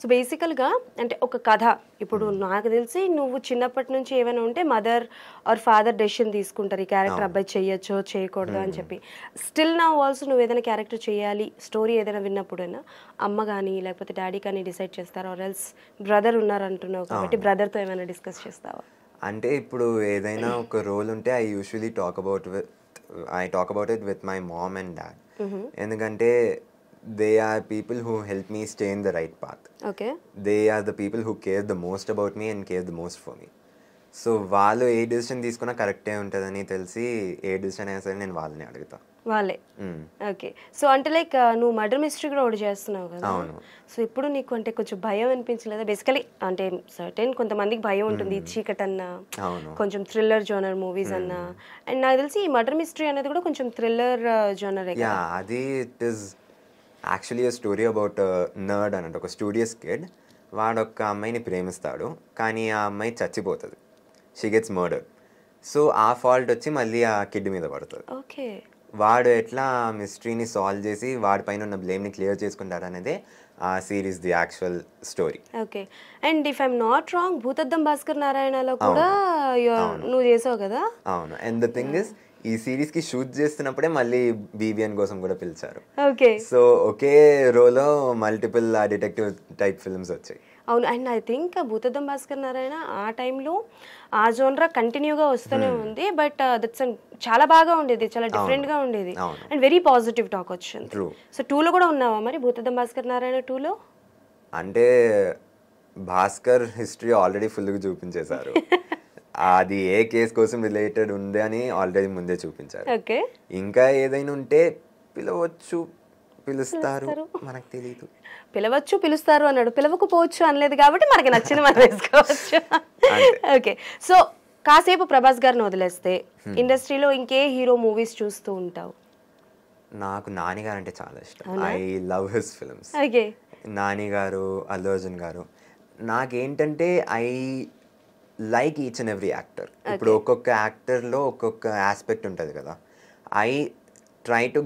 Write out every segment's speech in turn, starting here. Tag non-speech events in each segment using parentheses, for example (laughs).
So బేసికల్గా అంటే ఒక కథ ఇప్పుడు hmm. నాకు తెలిసి నువ్వు చిన్నప్పటి నుంచి ఏమైనా ఉంటే మదర్ ఆర్ ఫాదర్ డెసిషన్ తీసుకుంటారు ఈ క్యారెక్టర్ అబ్బాయి చేయొచ్చు చేయకూడదు అని hmm. చెప్పి స్టిల్ నా ఆల్సో నువ్వు ఏదైనా క్యారెక్టర్ చేయాలి స్టోరీ ఏదైనా విన్నప్పుడైనా అమ్మ కానీ లేకపోతే డాడీ కానీ డిసైడ్ చేస్తారు ఆర్ ఎల్స్ బ్రదర్ ఉన్నారు అంటున్నావు కాబట్టి బ్రదర్తో ఏమైనా డిస్కస్ చేస్తావా అంటే ఇప్పుడు ఏదైనా ఒక రోల్ ఉంటే I usually talk about with I talk about it with my mom and dad ఎందుకంటే they are people who help me stay in the right path. Okay. They are the people who care the most about me and care the most for me. So వాళ్ళు a decision తీసుకున్నా కరెక్టే ఉంటుందని తెలిసి ఏ decision అయినా సరే నేను వాళ్ళని అడుగుతా వాళ్ళే ఓకే సో అంటే లైక్ uh, నువ్వు మర్డర్ మిస్టరీ కూడా ఒకటి చేస్తున్నావు కదా అవును సో ఇప్పుడు నీకు అంటే కొంచెం భయం అనిపించలేదు బేసికలీ అంటే సర్టెన్ కొంతమందికి భయం ఉంటుంది చీకట్ అన్న కొంచెం థ్రిల్లర్ జోనర్ మూవీస్ అన్న అండ్ నాకు తెలిసి ఈ మర్డర్ మిస్టరీ అనేది కూడా కొంచెం థ్రిల్లర్ జోనర్ uh, అది it is actually story about nerd అన్నట్టు ఒక స్టూడియస్ కిడ్ వాడు ఒక అమ్మాయిని ప్రేమిస్తాడు కానీ ఆ అమ్మాయి చచ్చిపోతుంది షీ గెట్స్ మర్డర్ సో ఆ ఫాల్ట్ వచ్చి మళ్ళీ ఆ కిడ్ మీద పడుతుంది ఓకే వాడు ఎట్లా మిస్టరీని సాల్వ్ చేసి వాడి పైన ఉన్న బ్లేమ్ని క్లియర్ చేసుకుంటారు అనేది ఆ series the actual story okay and if I'm not wrong Bhoothaddam Bhaskar నారాయణలో కూడా నువ్వు చేసావు కదా అవును అండ్ ద థింగ్ ఇస్ ఈ సిరీస్ కి షూట్ చేస్తున్నప్పుడే మళ్ళీ బీబీఎన్ కోసం కూడా పిలిచారు ఓకే సో ఒకే రోలో మల్టిపుల్ డిటెక్టివ్ టైప్ ఫిల్మ్స్ వచ్చాయి అవును and I think Bhoothaddam Bhaskar Narayana ఆ టైంలో ఆ జోన్రా కంటిన్యూగా వస్తూనే hmm. ఉంది బట్ దట్స్ uh, చాలా బాగా ఉండేది చాలా డిఫరెంట్గా ఉండేది అండ్ వెరీ పాజిటివ్ టాక్ వచ్చింది సో టూలో కూడా ఉన్నావా మరి భూతద్దం భాస్కర్ నారాయణ టూలో అంటే భాస్కర్ హిస్టరీ ఆల్రెడీ ఫుల్గా చూపించేశారు (laughs) అది ఏ కేసు కోసం రిలేటెడ్ ఉంది అని ఆల్రెడీ ముందే చూపించారు ఇంకా ఏదైనా ఉంటే పిలవచ్చు పిలుస్తారు మనకు తెలియదు పిలవచ్చు పిలుస్తారు అన్నాడు పిలవకపోవచ్చు అనలేదు కాబట్టి మనకి నచ్చింది మనం వేసుకోవచ్చు ఓకే సో కాసేపు ప్రభాస్ గారిని వదిలేస్తే ఇండస్ట్రీలో ఇంకే హీరో మూవీస్ చూస్తూ ఉంటావు నాకు నాని గారు అంటే చాలా ఇష్టం I love his films Nani garu Allu Arjun garu నాకేంటంటే I like each and every actor ఇప్పుడు ఒక్కొక్క యాక్టర్లో ఒక్కొక్క ఆస్పెక్ట్ ఉంటుంది కదా I try to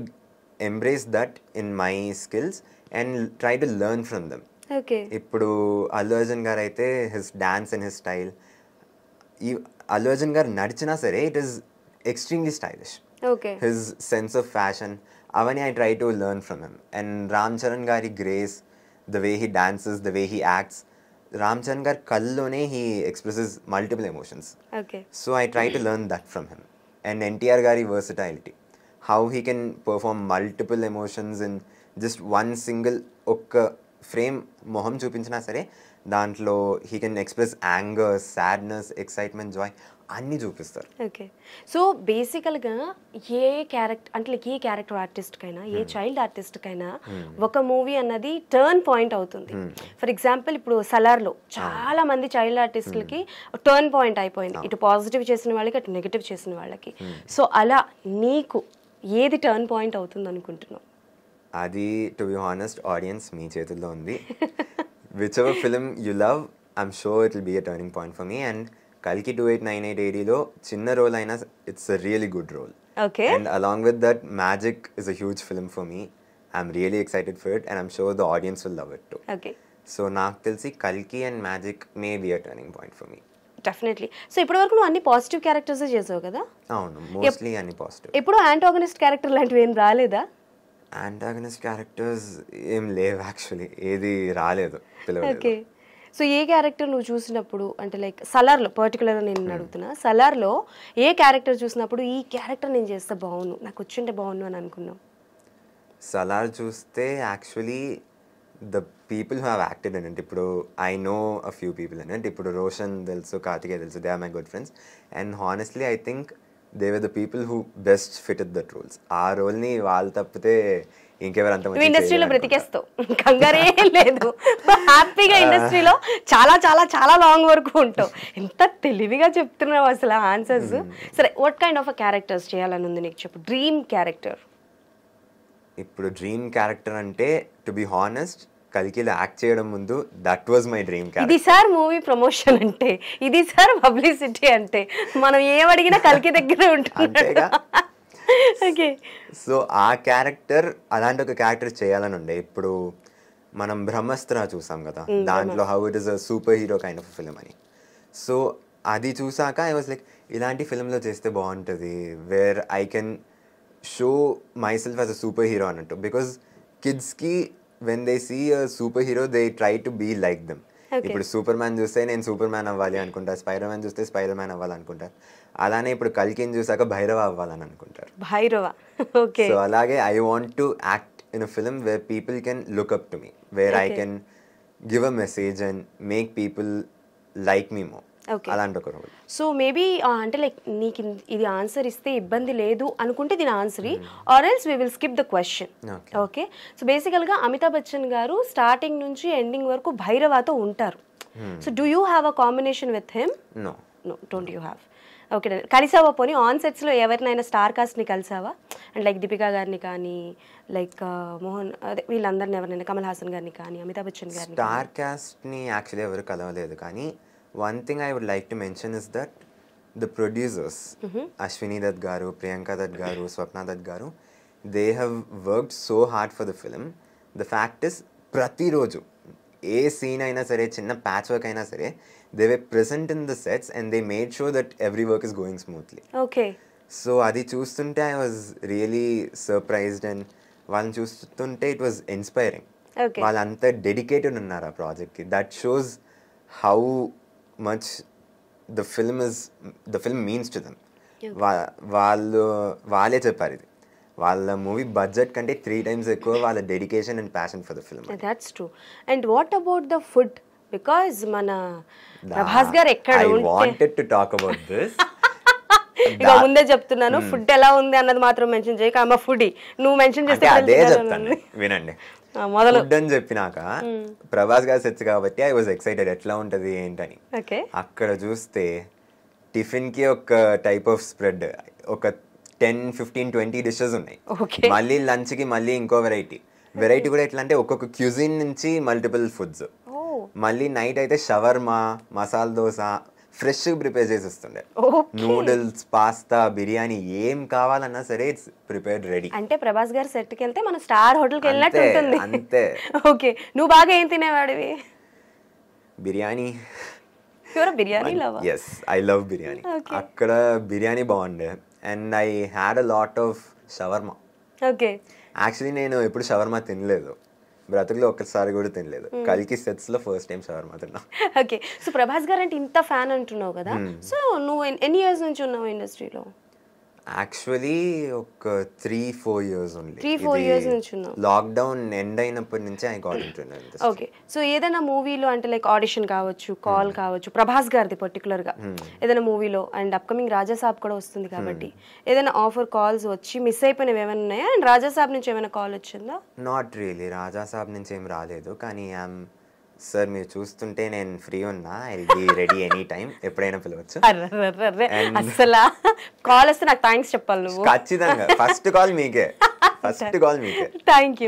embrace that in my skills and try to learn from them ఇప్పుడు అల్లు అర్జున్ గారు అయితే his dance and his style ఈ అల్లు అర్జున్ గారు నడిచినా సరే it is extremely stylish his sense of fashion అవన్నీ I try to learn from him and Ram Charan గారి grace the way he dances the way he acts Ram Charan గారి కల్లోనే he expresses multiple emotions so I try to learn that from him and NTR గారి versatility how he can perform multiple emotions in just one single ఒక్క frame మొహం చూపించినా సరే దాంట్లో he can express anger sadness excitement joy అన్నీ చూపిస్తారు okay so బేసికల్గా ఏ character అంటే ఏ క్యారెక్టర్ కైనా ఏ చైల్డ్ కైనా ఒక మూవీ అన్నది టర్న్ పాయింట్ అవుతుంది ఫర్ ఎగ్జాంపుల్ ఇప్పుడు సలార్లో చాలా మంది చైల్డ్ ఆర్టిస్టులకి టర్న్ పాయింట్ అయిపోయింది ఇటు పాజిటివ్ చేసిన వాళ్ళకి అటు నెగిటివ్ చేసిన వాళ్ళకి సో అలా నీకు ఏది టర్న్ పాయింట్ అవుతుంది అనుకుంటున్నావు అది టు బి హానెస్ట్ ఆడియన్స్ మీ చేతుల్లో ఉంది whichever film you love I'm sure it will be a turning point for me and కల్కి టూ ఎయిట్ నైన్ ఎయిట్ ఏడీలో చిన్న రోల్ అయినా it's a really good role okay and along with that Magic is a huge film for me I'm really excited for it and I'm sure the audience will love it too okay so నాకు తెలిసి కల్కి and Magic may be a turning point for me definitely so ఇప్పటి వరకు నువ్వు అన్ని positive characters చేసావు కదా అవును మోస్ట్లీ అన్ని పాజిటివ్ ఎప్పుడు యాంటాగనిస్ట్ క్యారెక్టర్ లాంటివి ఏం రాలేదా యాంటాగనిస్ట్ క్యారెక్టర్స్ ఏం లేవు యాక్చువల్లీ ఏది రాలేదు ఓకే సో ఏ క్యారెక్టర్ నువ్వు చూసినప్పుడు అంటే లైక్ సలార్లో పర్టికులర్గా నేను hmm. అడుగుతున్నా సలార్లో ఏ క్యారెక్టర్ చూసినప్పుడు ఈ క్యారెక్టర్ నేను చేస్తే బాగుండు నాకు వచ్చింటే బాగుండు అని అనుకున్నాం సలార్ చూస్తే actually the people have acted అని అంటే ఇప్పుడు I know a few people అని అంటే ఇప్పుడు రోషన్ తెలుసు కార్తికే తెలుసు they are my good friends and honestly I think they were the people who best fit that roles ఆ రోల్ని వాళ్ళు తప్పితే ఇండస్ట్రీలో బ్రతికేస్తావు కంగారే లేదు హ్యాపీగా ఇండస్ట్రీలో చాలా చాలా చాలా లాంగ్ వరకు ఉంటావు ఎంత తెలివిగా చెప్తున్నావు అసలు ఆన్సర్స్ సరే వాట్ కైండ్ ఆఫ్ క్యారెక్టర్స్ చేయాలని ఉంది నీకు చెప్పు డ్రీమ్ క్యారెక్టర్ ఇప్పుడు డ్రీమ్ క్యారెక్టర్ అంటే టు బి హానెస్ట్ కలికిలో యాక్ట్ చేయడం ముందు దట్ వాజ్ మై డ్రీమ్ ఇది సార్ మూవీ ప్రమోషన్ అంటే ఇది సార్ పబ్లిసిటీ అంటే మనం ఏం అడిగినా కలికి దగ్గరే ఉంటుంది సో ఆ క్యారెక్టర్ అలాంటి ఒక క్యారెక్టర్ చేయాలని ఉండే ఇప్పుడు మనం బ్రహ్మస్త్ర చూసాం కదా hmm, దాంట్లో how it is a superhero kind of film అని సో అది చూసాక ఐ వాజ్ లైక్ ఇలాంటి ఫిలింలో చేస్తే బాగుంటుంది where I can show myself as a superhero అన్నట్టు బికాస్ కిడ్స్కి when they see a superhero they try to be like them ఇప్పుడు సూపర్ మ్యాన్ చూస్తే నేను సూపర్ మ్యాన్ అవ్వాలి అనుకుంటా స్పైడర్ మ్యాన్ చూస్తే స్పైడర్ మ్యాన్ అవ్వాలి అనుకుంటారు అలానే ఇప్పుడు కల్కిని చూసాక భైరవ అవ్వాలని అనుకుంటారు భైరవ (laughs) ఓకే సో అలాగే I want to act in a film where people can look up to me where I can give a message and make people like me more అలాంటి ఒక సో మేబీ అంటే లైక్ నీకు ఇది answer ఇస్తే ఇబ్బంది లేదు అనుకుంటే దీని answer or else we will skip the question okay so బేసికల్గా అమితాబ్ బచ్చన్ గారు స్టార్టింగ్ నుంచి ఎండింగ్ వరకు భైరవాతో ఉంటారు so do you have a combination with him no no don't you have okay కలిసావా పోనీ ఆన్ సెట్స్లో ఎవరినైనా స్టార్ కాస్ట్ని కలిసావా అండ్ లైక్ దీపికా గారిని కానీ లైక్ uh, మోహన్ అదే వీళ్ళందరిని ఎవరినైనా కమల్ హాసన్ గారిని కానీ అమితాబ్ బచ్చన్ గారిని స్టార్ కాస్ట్ని యాక్చువల్లీ ఎవరు కలవలేదు కానీ one thing I would like to mention is that the producers Ashwini Dutt garu Priyanka Dutt garu Swapna Dutt garu they have worked so hard for the film the fact is ప్రతిరోజు ఏ సీన్ అయినా సరే చిన్న ప్యాచ్ వర్క్ అయినా సరే they way present in the sets and they made show that every work is going smoothly okay so అది చూస్తుంటే I was really surprised and వాళ్ళని చూస్తుంటే ఇట్ వాజ్ ఇన్స్పైరింగ్ వాళ్ళంతా డెడికేటెడ్ ఉన్నారు ఆ ప్రాజెక్ట్కి that shows how much the film is the film means to them వాళ్ళు వాళ్ళే చెప్పారు ఇది వాళ్ళ మూవీ బడ్జెట్ కంటే త్రీ టైమ్స్ ఎక్కువ వాళ్ళ dedication and passion for the film that's true and what about the food because మన ప్రభాస్ గారు ఎక్కడ wanted to talk about this ఇక ముందే చెప్తున్నాను ఫుడ్ hmm. ఎలా ఉంది అన్నది మాత్రం మెన్షన్ చేయక ఫుడ్ ఫుడీ నువ్వు మెన్షన్ చేస్తే అదే చెప్తాను వినండి మొదలు అని చెప్పినాక ప్రభాస్ గారు సెచ్ కాబట్టి ఐ వాజ్ ఎక్సైటెడ్ ఎట్లా ఉంటుంది ఏంటని అక్కడ చూస్తే టిఫిన్కి ఒక టైప్ ఆఫ్ స్ప్రెడ్ ఒక టెన్ ఫిఫ్టీన్ ట్వంటీ డిషెస్ ఉన్నాయి మళ్ళీ లంచ్కి మళ్ళీ ఇంకో వెరైటీ వెరైటీ కూడా ఎట్లా అంటే ఒక్కొక్క క్యూజిన్ నుంచి మల్టిపుల్ ఫుడ్స్ మళ్ళీ నైట్ అయితే షవర్మా మసాల్ దోశ ఫ్రెష్గా ప్రిపేర్ చేసి వస్తుండే నూడిల్స్ పాస్తా బిర్యానీ ఏం కావాలన్నా సరే ఇట్స్ ప్రిపేర్డ్ రెడీ అంటే ప్రభాస్ గారు సెట్కి వెళ్తే మనం స్టార్ హోటల్కి వెళ్ళినట్టు ఉంటుంది అంతే ఓకే నువ్వు బాగా ఏం తినేవాడివి biryani biryani yes I love biryani అక్కడ బిర్యానీ బాగుండే and I had a lot of shawarma okay actually నేను ఎప్పుడు షవర్మా తినలేదు బ్రతుకులో ఒక్కసారి కూడా తినలేదు కలికి సెట్స్ లో ఫస్ట్ టైం షవర్మా మాత్రం ఓకే సో ప్రభాస్ గారు అంటే ఇంత ఫ్యాన్ అంటున్నావు కదా సో నువ్వు ఎన్ని ఇయర్స్ నుంచి ఉన్నావు ఇండస్ట్రీలో యాక్చువల్లీ ఒక త్రీ ఫోర్ ఇయర్స్ ఉంది త్రీ ఫోర్ ఇయర్స్ నుంచి లాక్డౌన్ ఎండ్ అయినప్పటి నుంచి I got in okay so ఏదైనా మూవీలో అంటే లైక్ ఆడిషన్ కావచ్చు కాల్ hmm. కావచ్చు ప్రభాస్ గారిది పర్టికులర్గా hmm. ఏదైనా మూవీలో అండ్ అప్కమింగ్ రాజాసాబ్ కూడా వస్తుంది కాబట్టి hmm. ఏదైనా ఆఫర్ కాల్స్ వచ్చి మిస్ అయిపోయినవి ఏమైనా ఉన్నాయా అండ్ రాజాసాబ్ నుంచి ఏమైనా కాల్ వచ్చిందా నాట్ రియలీ రాజాసాబ్ నుంచి ఏం రాలేదు కానీ ఐఎమ్ సార్ మీరు చూస్తుంటే నేను ఫ్రీ ఉన్నా బి రెడీ ఎనీ టైం ఎప్పుడైనా పిలవచ్చు అసలు కాల్ వస్తే నాకు థ్యాంక్స్ చెప్పాలి నువ్వు ఖచ్చితంగా ఫస్ట్ కాల్ మీకే ఫస్ట్ కాల్ (laughs) మీకే థ్యాంక్ యూ